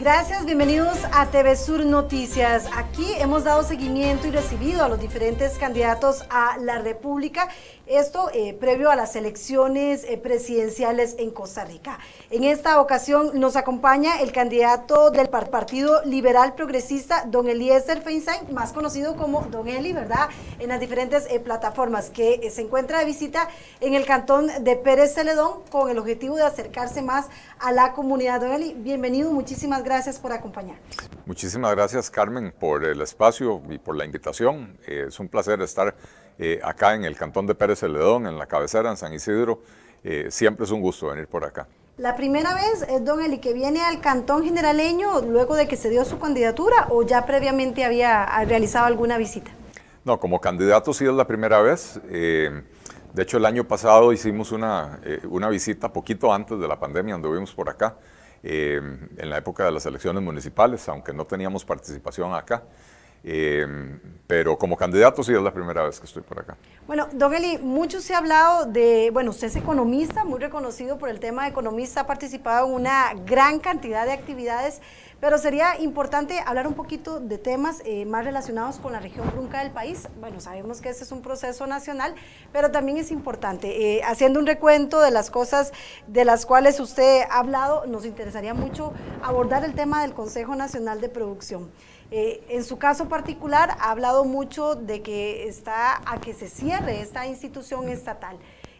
Gracias, bienvenidos a TV Sur Noticias. Aquí hemos dado seguimiento y recibido a los diferentes candidatos a la República, esto eh, previo a las elecciones eh, presidenciales en Costa Rica. En esta ocasión nos acompaña el candidato del Partido Liberal Progresista, don Eliezer Feinstein, más conocido como don Eli, ¿verdad? En las diferentes eh, plataformas que se encuentra de visita en el cantón de Pérez Celedón con el objetivo de acercarse más a la comunidad. Don Eli, bienvenido, muchísimas gracias gracias por acompañarnos. Muchísimas gracias, Carmen, por el espacio y por la invitación. Eh, es un placer estar eh, acá en el Cantón de Pérez Celedón, en la cabecera, en San Isidro. Eh, siempre es un gusto venir por acá. La primera vez es Don Eli que viene al Cantón Generaleño luego de que se dio su candidatura o ya previamente había realizado alguna visita. No, como candidato sí es la primera vez. de hecho, el año pasado hicimos una, una visita poquito antes de la pandemia, donde vimos por acá. Eh, en la época de las elecciones municipales, aunque no teníamos participación acá. Em, pero como candidato sí es la primera vez que estoy por acá. Bueno, Don Eli, mucho se ha hablado de, bueno, usted es economista, muy reconocido por el tema de economista, ha participado en una gran cantidad de actividades, pero sería importante hablar un poquito de temas eh, más relacionados con la región brunca del país. Bueno, sabemos que ese es un proceso nacional, pero también es importante, eh, haciendo un recuento de las cosas de las cuales usted ha hablado, nos interesaría mucho abordar el tema del Consejo Nacional de Producción. Eh, en su caso particular ha hablado mucho de que está a que se cierre esta institución estatal.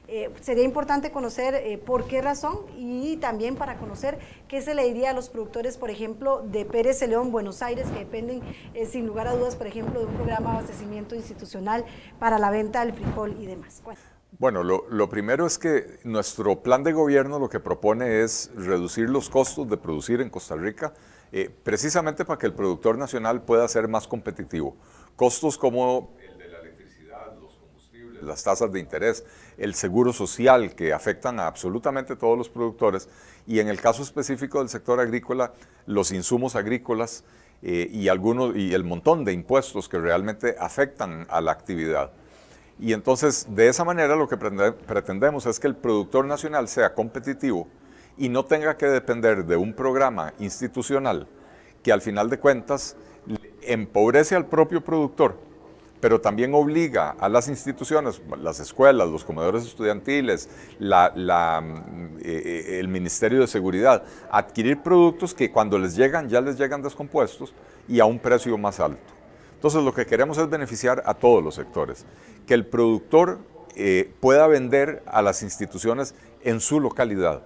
Eh, sería importante conocer eh, por qué razón y también para conocer qué se le diría a los productores, por ejemplo, de Pérez de León, Buenos Aires, que dependen sin lugar a dudas, por ejemplo, de un programa de abastecimiento institucional para la venta del frijol y demás. Bueno, lo, primero es que nuestro plan de gobierno lo que propone es reducir los costos de producir en Costa Rica eh, precisamente para que el productor nacional pueda ser más competitivo. Costos como el de la electricidad, los combustibles, las tasas de interés, el seguro social que afectan a absolutamente todos los productores y en el caso específico del sector agrícola, los insumos agrícolas eh, y, algunos, y el montón de impuestos que realmente afectan a la actividad. Y entonces, de esa manera, lo que pretendemos es que el productor nacional sea competitivo, y no tenga que depender de un programa institucional que al final de cuentas empobrece al propio productor, pero también obliga a las instituciones, las escuelas, los comedores estudiantiles, mm, eh, eh, el Ministerio de Seguridad, a adquirir productos que cuando les llegan ya les llegan descompuestos y a un precio más alto. Entonces lo que queremos es beneficiar a todos los sectores, que el productor eh, pueda vender a las instituciones en su localidad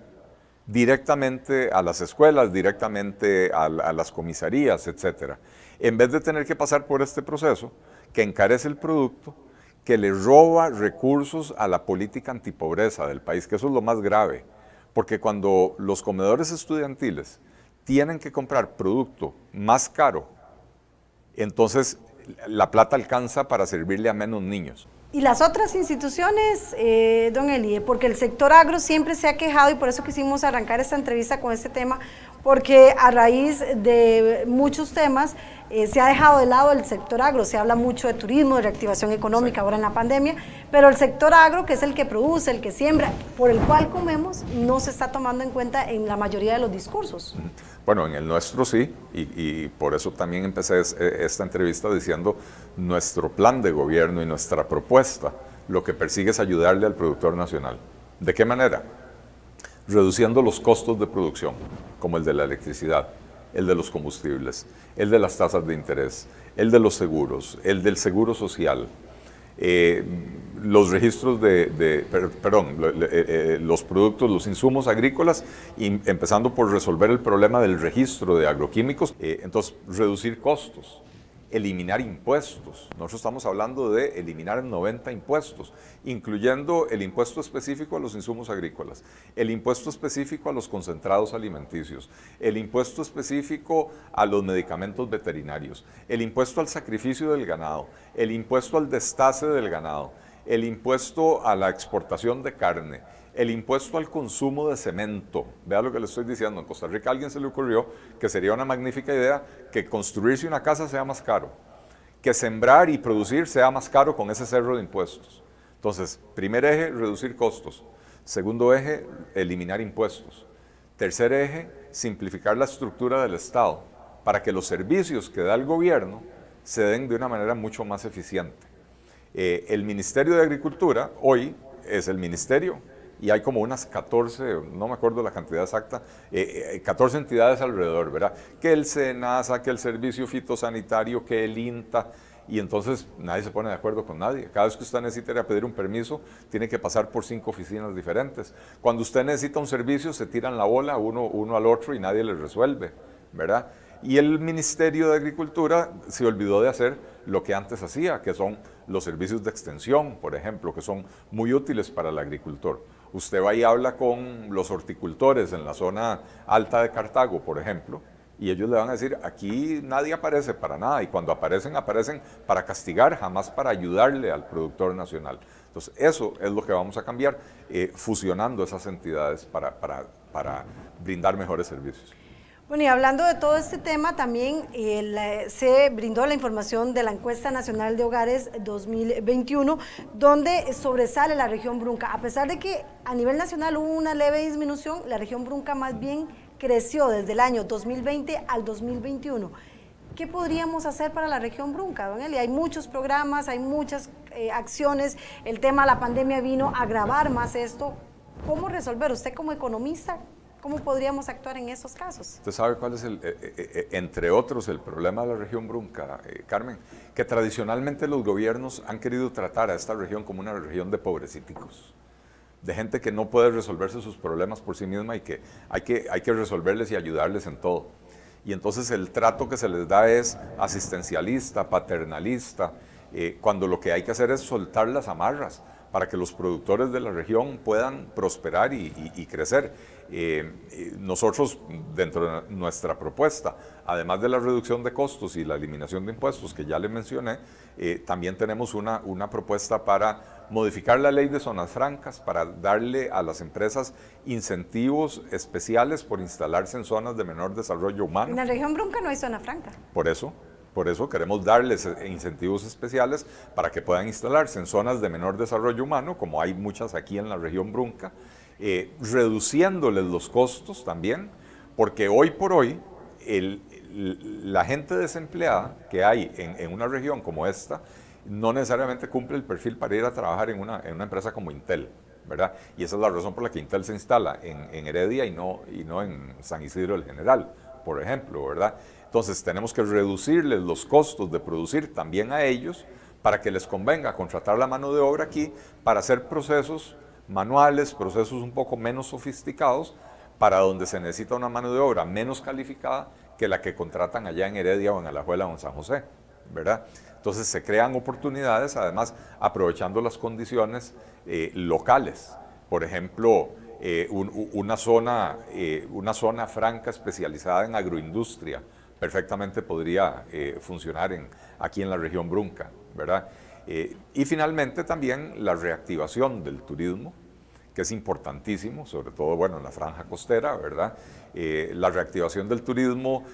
directamente a las escuelas, directamente a, las comisarías, etc. En vez de tener que pasar por este proceso que encarece el producto, que le roba recursos a la política antipobreza del país, que eso es lo más grave, porque cuando los comedores estudiantiles tienen que comprar producto más caro, entonces la plata alcanza para servirle a menos niños. Y las otras instituciones, eh, don Elie, porque el sector agro siempre se ha quejado y por eso quisimos arrancar esta entrevista con este tema, porque a raíz de muchos temas eh, se ha dejado de lado el sector agro, se habla mucho de turismo, de reactivación económica ahora en la pandemia, pero el sector agro, que es el que produce, el que siembra, por el cual comemos, no se está tomando en cuenta en la mayoría de los discursos. Bueno, en el nuestro sí, y, por eso también empecé eh, esta entrevista diciendo nuestro plan de gobierno y nuestra propuesta, lo que persigue es ayudarle al productor nacional. ¿De qué manera? Reduciendo los costos de producción, como el de la electricidad, el de los combustibles, el de las tasas de interés, el de los seguros, el del seguro social, eh, los registros de, perdón, eh, eh, los productos, los insumos agrícolas, y empezando por resolver el problema del registro de agroquímicos, entonces reducir costos eliminar impuestos. Nosotros estamos hablando de eliminar 90 impuestos, incluyendo el impuesto específico a los insumos agrícolas, el impuesto específico a los concentrados alimenticios, el impuesto específico a los medicamentos veterinarios, el impuesto al sacrificio del ganado, el impuesto al destase del ganado, el impuesto a la exportación de carne el impuesto al consumo de cemento. Vea lo que le estoy diciendo. En Costa Rica alguien se le ocurrió que sería una magnífica idea que construirse una casa sea más caro, que sembrar y producir sea más caro con ese cerro de impuestos. Entonces, primer eje, reducir costos. Segundo eje, eliminar impuestos. Tercer eje, simplificar la estructura del Estado para que los servicios que da el gobierno se den de una manera mucho más eficiente. Eh, el Ministerio de Agricultura hoy es el ministerio y hay como unas 14, no me acuerdo la cantidad exacta, 14 eh, eh, entidades alrededor, ¿verdad? Que el SENASA, que el Servicio Fitosanitario, que el INTA, y entonces nadie se pone de acuerdo con nadie. Cada vez que usted necesita ir a pedir un permiso, tiene que pasar por cinco oficinas diferentes. Cuando usted necesita un servicio, se tiran la bola uno, uno al otro y nadie le resuelve, ¿verdad? Y el Ministerio de Agricultura se olvidó de hacer lo que antes hacía, que son los servicios de extensión, por ejemplo, que son muy útiles para el agricultor. Usted va y habla con los horticultores en la zona alta de Cartago, por ejemplo, y ellos le van a decir, aquí nadie aparece para nada, y cuando aparecen, aparecen para castigar, jamás para ayudarle al productor nacional. Entonces, eso es lo que vamos a cambiar, eh, fusionando esas entidades para brindar mejores servicios. Bueno, y hablando de todo este tema, también eh, se brindó la información de la encuesta nacional de hogares 2021, donde sobresale la región Brunca. A pesar de que a nivel nacional hubo una leve disminución, la región Brunca más bien creció desde el año 2020 al 2021. ¿Qué podríamos hacer para la región Brunca, don Eli? Hay muchos programas, hay muchas eh, acciones, el tema de la pandemia vino a agravar más esto. ¿Cómo resolver? Usted como economista, ¿Cómo podríamos actuar en esos casos? ¿Usted sabe cuál es, el, eh, eh, eh, entre otros, el problema de la región Brunca, Carmen? Que tradicionalmente los gobiernos han querido tratar a esta región como una región de pobrecíticos, de gente que no puede resolverse sus problemas por sí misma y que hay que, hay que resolverles y ayudarles en todo. Y entonces el trato que se les da es asistencialista, paternalista, cuando lo que hay que hacer es soltar las amarras para que los productores de la región puedan prosperar y, crecer. Eh, eh, nosotros, dentro de nuestra propuesta, además de la reducción de costos y la eliminación de impuestos que ya le mencioné, eh, también tenemos una, una propuesta para modificar la ley de zonas francas, para darle a las empresas incentivos especiales por instalarse en zonas de menor desarrollo humano. En la región Brunca no hay zona franca. Por eso. Por eso queremos darles e-, e-, incentivos especiales para que puedan instalarse en zonas de menor desarrollo humano, como hay muchas aquí en la región Brunca, eh, reduciéndoles los costos también, porque hoy por hoy la gente desempleada que hay en, una región como esta no necesariamente cumple el perfil para ir a trabajar en una, empresa como Intel. ¿verdad? Y esa es la razón por la que Intel se instala en, Heredia y no, y no en San Isidro del General, por ejemplo, ¿verdad? Entonces tenemos que reducirles los costos de producir también a ellos para que les convenga contratar la mano de obra aquí para hacer procesos manuales, procesos un poco menos sofisticados, para donde se necesita una mano de obra menos calificada que la que contratan allá en Heredia o en Alajuela o en San José, ¿verdad? Entonces se crean oportunidades, además aprovechando las condiciones eh, locales. Por ejemplo, eh, una, zona, eh, una zona franca especializada en agroindustria, perfectamente podría eh, funcionar aquí en la región Brunca, ¿verdad? Eh, y finalmente también la reactivación del turismo, que es importantísimo, sobre todo bueno, en la franja costera, ¿verdad? Eh, la reactivación del turismo,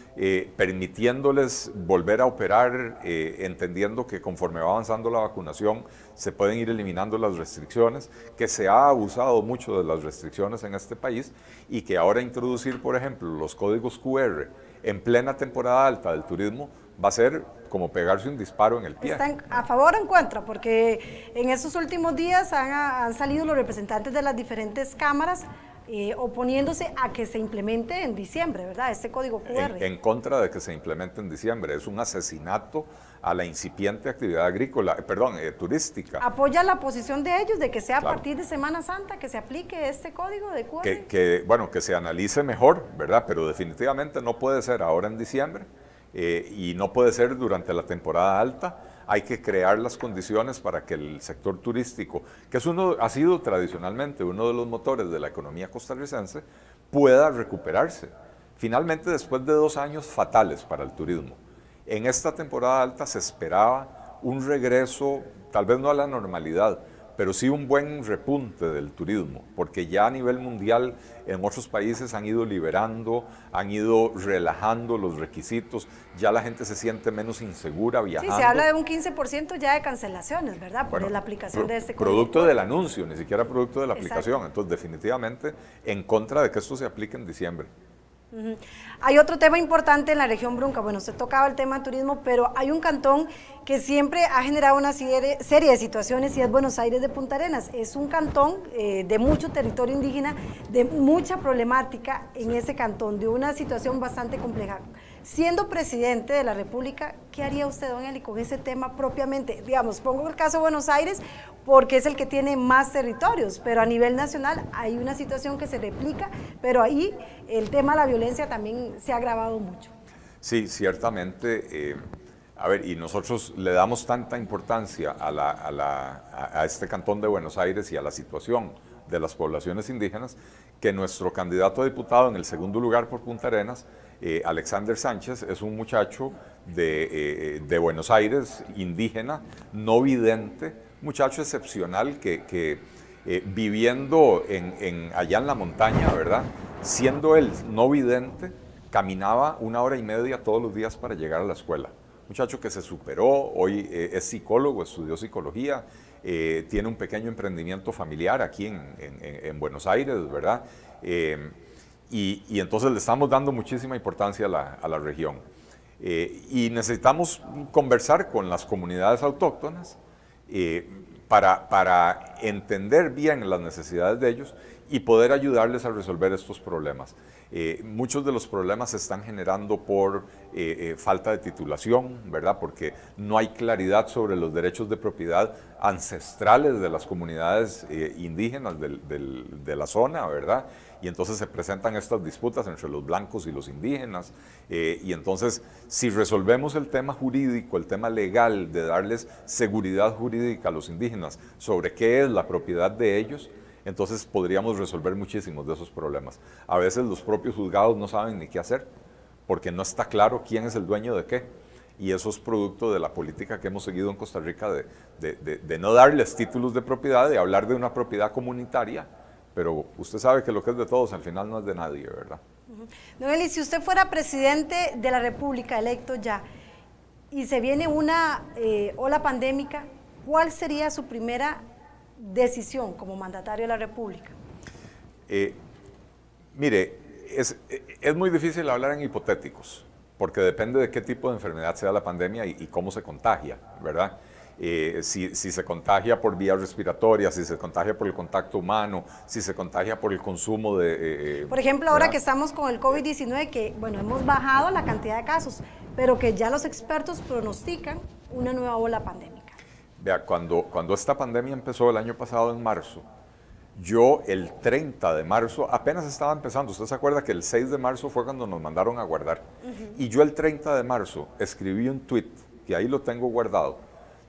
permitiéndoles volver a operar, entendiendo que conforme va avanzando la vacunación se pueden ir eliminando las restricciones, que se ha abusado mucho de las restricciones en este país y que ahora introducir, por ejemplo, los códigos QR en plena temporada alta del turismo va a ser como pegarse un disparo en el pie. ¿Están a favor o en contra? Porque en esos últimos días han, salido los representantes de las diferentes cámaras eh, oponiéndose a que se implemente en diciembre, ¿verdad? Este código QR. en, contra de que se implemente en diciembre. Es un asesinato a la incipiente actividad agrícola, eh, perdón, eh, turística. Apoya la posición de ellos de que sea a partir de Semana Santa que se aplique este código de QR. Que, bueno, que se analice mejor, ¿verdad? Pero definitivamente no puede ser ahora en diciembre eh, y no puede ser durante la temporada alta. Hay que crear las condiciones para que el sector turístico, que es uno, ha sido tradicionalmente uno de los motores de la economía costarricense, pueda recuperarse. Finalmente, después de dos años fatales para el turismo, en esta temporada alta se esperaba un regreso, tal vez no a la normalidad, pero sí un buen repunte del turismo, porque ya a nivel mundial en otros países han ido liberando, han ido relajando los requisitos, ya la gente se siente menos insegura viajando. Sí, se habla de un 15% ya de cancelaciones, ¿verdad? Por la aplicación de este Producto del anuncio, ni siquiera producto de la aplicación. Entonces, definitivamente en contra de que esto se aplique en diciembre. Hay otro tema importante en la región Brunca. Bueno, se tocaba el tema turismo, pero hay un cantón que siempre ha generado una serie de situaciones y es Buenos Aires de Punta Arenas. Es un cantón eh, de mucho territorio indígena, de mucha problemática en ese cantón, de una situación bastante compleja. Siendo presidente de la República, ¿qué haría usted, don Eli, con ese tema propiamente? Digamos, pongo el caso de Buenos Aires porque es el que tiene más territorios, pero a nivel nacional hay una situación que se replica, pero ahí el tema de la violencia también se ha agravado mucho. Sí, ciertamente. Eh, a ver, y nosotros le damos tanta importancia a, a este cantón de Buenos Aires y a la situación de las poblaciones indígenas que nuestro candidato a diputado en el segundo lugar por Punta Arenas eh, Alexander Sánchez es un muchacho eh, eh, de, Buenos Aires, indígena, no vidente, muchacho excepcional que, viviendo allá en la montaña, ¿verdad? Siendo él no vidente, caminaba una hora y media todos los días para llegar a la escuela. Muchacho que se superó, hoy es psicólogo, estudió psicología, tiene un pequeño emprendimiento familiar aquí en, en Buenos Aires, ¿verdad? y, entonces le estamos dando muchísima importancia a la, región. Eh, y necesitamos conversar con las comunidades autóctonas eh, para, para entender bien las necesidades de ellos y poder ayudarles a resolver estos problemas. Eh, muchos de los problemas se están generando por eh, eh, falta de titulación, ¿verdad? Porque no hay claridad sobre los derechos de propiedad ancestrales de las comunidades indígenas de la zona, ¿verdad? Y entonces se presentan estas disputas entre los blancos y los indígenas. y entonces, si resolvemos el tema jurídico, el tema legal de darles seguridad jurídica a los indígenas sobre qué es la propiedad de ellos, entonces podríamos resolver muchísimos de esos problemas. A veces los propios juzgados no saben ni qué hacer, porque no está claro quién es el dueño de qué. Y eso es producto de la política que hemos seguido en Costa Rica de, no darles títulos de propiedad, de hablar de una propiedad comunitaria, pero usted sabe que lo que es de todos al final no es de nadie, ¿verdad? no si usted fuera presidente de la República electo ya y se viene una eh, ola pandémica, ¿cuál sería su primera decisión como mandatario de la República? Eh, mire, es, es, muy difícil hablar en hipotéticos, porque depende de qué tipo de enfermedad sea la pandemia y, cómo se contagia, ¿verdad? Eh, si, se contagia por vía respiratoria, si se contagia por el contacto humano, si se contagia por el consumo de... Eh, por ejemplo, ahora que estamos con el COVID-19, que bueno, hemos bajado la cantidad de casos, pero que ya los expertos pronostican una nueva ola pandemia cuando, cuando esta pandemia empezó el año pasado, en marzo, yo el 30 de marzo apenas estaba empezando. Usted se acuerda que el 6 de marzo fue cuando nos mandaron a guardar. Y yo el 30 de marzo escribí un tweet, que ahí lo tengo guardado,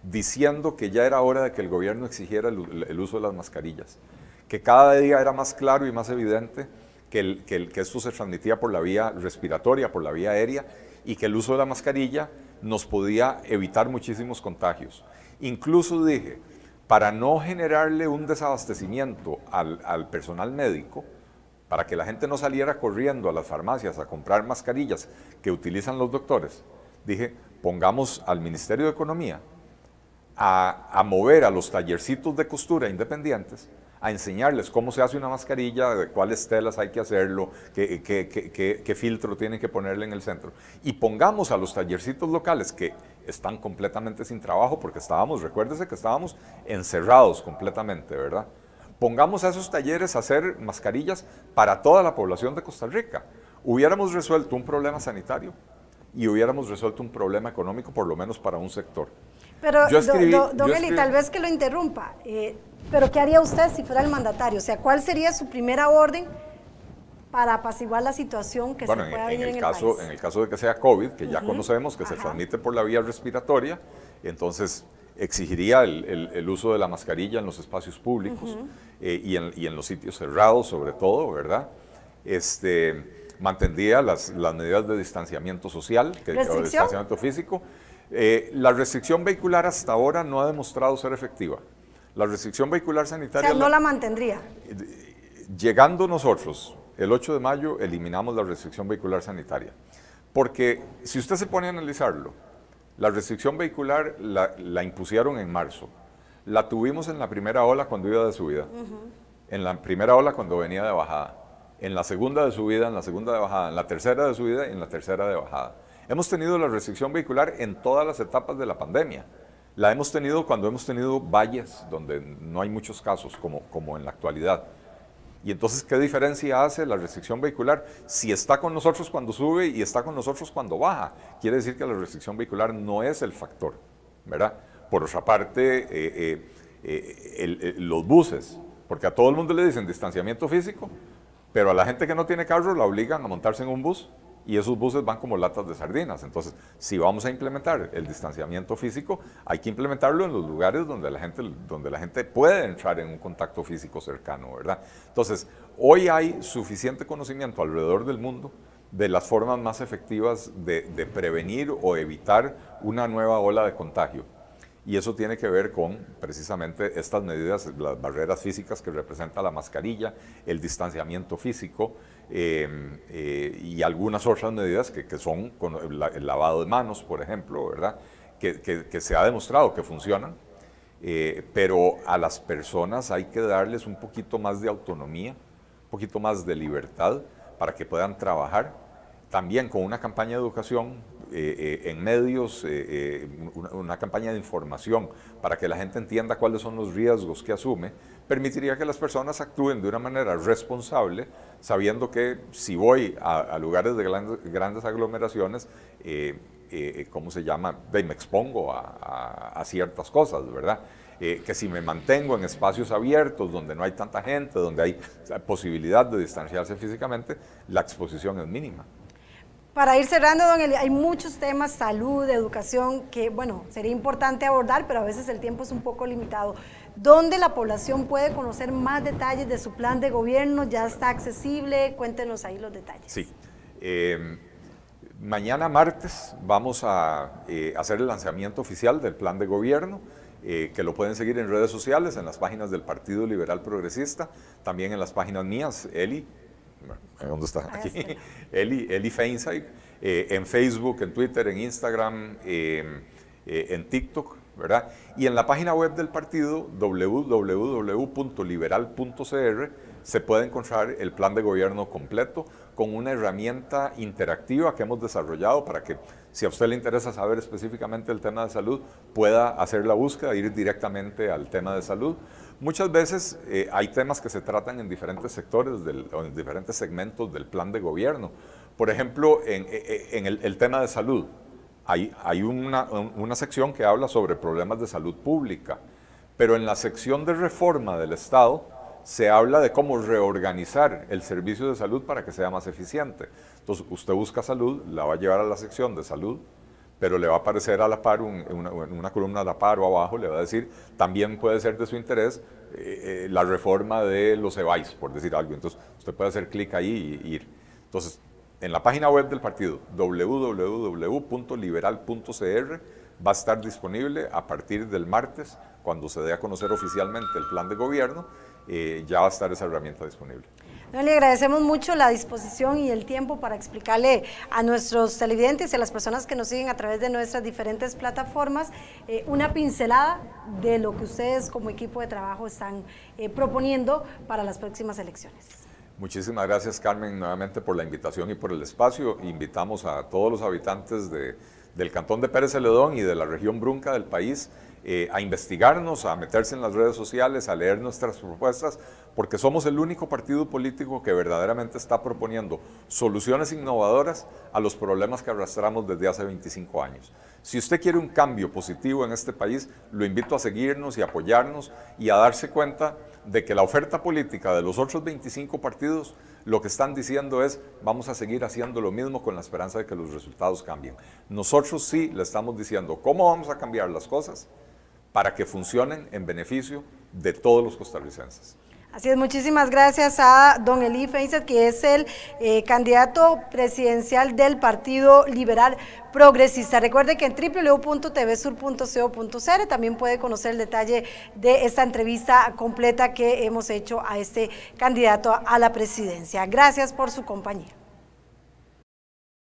diciendo que ya era hora de que el gobierno exigiera el, uso de las mascarillas. Que cada día era más claro y más evidente que, que esto se transmitía por la vía respiratoria, por la vía aérea, y que el uso de la mascarilla nos podía evitar muchísimos contagios. Incluso dije, para no generarle un desabastecimiento al, personal médico, para que la gente no saliera corriendo a las farmacias a comprar mascarillas que utilizan los doctores, dije, pongamos al Ministerio de Economía a, mover a los tallercitos de costura independientes a enseñarles cómo se hace una mascarilla, de cuáles telas hay que hacerlo, qué filtro tienen que ponerle en el centro. Y pongamos a los tallercitos locales que están completamente sin trabajo porque estábamos, recuérdese que estábamos encerrados completamente, ¿verdad? Pongamos a esos talleres a hacer mascarillas para toda la población de Costa Rica. Hubiéramos resuelto un problema sanitario y hubiéramos resuelto un problema económico, por lo menos para un sector. Pero, don Eli, tal vez que lo interrumpa, eh, pero ¿qué haría usted si fuera el mandatario? O sea, ¿cuál sería su primera orden para apaciguar la situación que se pueda en, en, el, caso, En el caso de que sea COVID, que ya conocemos que se transmite por la vía respiratoria, entonces exigiría el, uso de la mascarilla en los espacios públicos eh, y, en, los sitios cerrados sobre todo, ¿verdad? Este, mantendría las, medidas de distanciamiento social, que, es distanciamiento físico. Eh, la restricción vehicular hasta ahora no ha demostrado ser efectiva. La restricción vehicular sanitaria... O no la, mantendría. llegando nosotros el 8 de mayo eliminamos la restricción vehicular sanitaria. Porque si usted se pone a analizarlo, la restricción vehicular la, impusieron en marzo. La tuvimos en la primera ola cuando iba de subida. En la primera ola cuando venía de bajada. En la segunda de subida, en la segunda de bajada. En la tercera de subida y en la tercera de bajada. Hemos tenido la restricción vehicular en todas las etapas de la pandemia. La hemos tenido cuando hemos tenido valles donde no hay muchos casos, como, como en la actualidad. Y entonces, ¿qué diferencia hace la restricción vehicular? Si está con nosotros cuando sube y está con nosotros cuando baja, quiere decir que la restricción vehicular no es el factor, ¿verdad? Por otra parte, eh, eh, eh, los buses, porque a todo el mundo le dicen distanciamiento físico, pero a la gente que no tiene carro la obligan a montarse en un bus y esos buses van como latas de sardinas. Entonces, si vamos a implementar el distanciamiento físico, hay que implementarlo en los lugares donde la gente, donde la gente puede entrar en un contacto físico cercano, ¿verdad? Entonces, hoy hay suficiente conocimiento alrededor del mundo de las formas más efectivas de, de prevenir o evitar una nueva ola de contagio. Y eso tiene que ver con precisamente estas medidas, las barreras físicas que representa la mascarilla, el distanciamiento físico, Em, eh, y algunas otras medidas que, son el, lavado de manos, por ejemplo, ¿verdad? Que, se ha demostrado que funcionan, eh, pero a las personas hay que darles un poquito más de autonomía, un poquito más de libertad para que puedan trabajar. También con una campaña de educación eh, eh, en medios, eh, una, campaña de información para que la gente entienda cuáles son los riesgos que asume, permitiría que las personas actúen de una manera responsable, sabiendo que si voy a, lugares de grandes, grandes aglomeraciones, ¿cómo se llama? me expongo a, ciertas cosas, ¿verdad? que si me mantengo en espacios abiertos donde no hay tanta gente, donde hay posibilidad de distanciarse físicamente, la exposición es mínima. Para ir cerrando, don Eli, hay muchos temas, salud, educación, que bueno, sería importante abordar, pero a veces el tiempo es un poco limitado. ¿Dónde la población puede conocer más detalles de su plan de gobierno? ¿Ya está accesible? Cuéntenos ahí los detalles. Sí. Em, mañana martes vamos a eh, hacer el lanzamiento oficial del plan de gobierno. Eh, que lo pueden seguir en redes sociales, en las páginas del Partido Liberal Progresista, también en las páginas mías, Eli, ¿Dónde está? Aquí. Eli, eh, en Facebook, en Twitter, en Instagram, em, eh, en TikTok, ¿verdad? Y en la página web del partido, www.liberal.cr, se puede encontrar el plan de gobierno completo con una herramienta interactiva que hemos desarrollado para que, si a usted le interesa saber específicamente el tema de salud, pueda hacer la búsqueda, ir directamente al tema de salud Muchas veces eh, hay temas que se tratan en diferentes sectores o en diferentes segmentos del plan de gobierno. Por ejemplo, en, eh, eh, el, tema de salud, hay, una, una, sección que habla sobre problemas de salud pública, pero en la sección de reforma del Estado se habla de cómo reorganizar el servicio de salud para que sea más eficiente. Entonces, usted busca salud, la va a llevar a la sección de salud pero le va a aparecer a la par, en una, columna a la par o abajo, le va a decir, también puede ser de su interés eh, eh, la reforma de los EVAIS, por decir algo. Entonces, usted puede hacer clic ahí y ir. Entonces, en la página web del partido, www.liberal.cr, va a estar disponible a partir del martes, cuando se dé a conocer oficialmente el plan de gobierno, eh, ya va a estar esa herramienta disponible le agradecemos mucho la disposición y el tiempo para explicarle a nuestros televidentes y a las personas que nos siguen a través de nuestras diferentes plataformas eh, una pincelada de lo que ustedes como equipo de trabajo están eh, proponiendo para las próximas elecciones. Muchísimas gracias Carmen nuevamente por la invitación y por el espacio. Invitamos a todos los habitantes del Cantón de Pérez Celedón y de la región Brunca del país eh, a investigarnos, a meterse en las redes sociales, a leer nuestras propuestas, porque somos el único partido político que verdaderamente está proponiendo soluciones innovadoras a los problemas que arrastramos desde hace 25 años. Si usted quiere un cambio positivo en este país, lo invito a seguirnos y apoyarnos y a darse cuenta de que la oferta política de los otros 25 partidos lo que están diciendo es vamos a seguir haciendo lo mismo con la esperanza de que los resultados cambien. Nosotros sí le estamos diciendo cómo vamos a cambiar las cosas para que funcionen en beneficio de todos los costarricenses. Así es, muchísimas gracias a don Eli Feizet, que es el eh, candidato presidencial del Partido Liberal Progresista. Recuerde que en www.tvsur.co.cr también puede conocer el detalle de esta entrevista completa que hemos hecho a este candidato a la presidencia. Gracias por su compañía.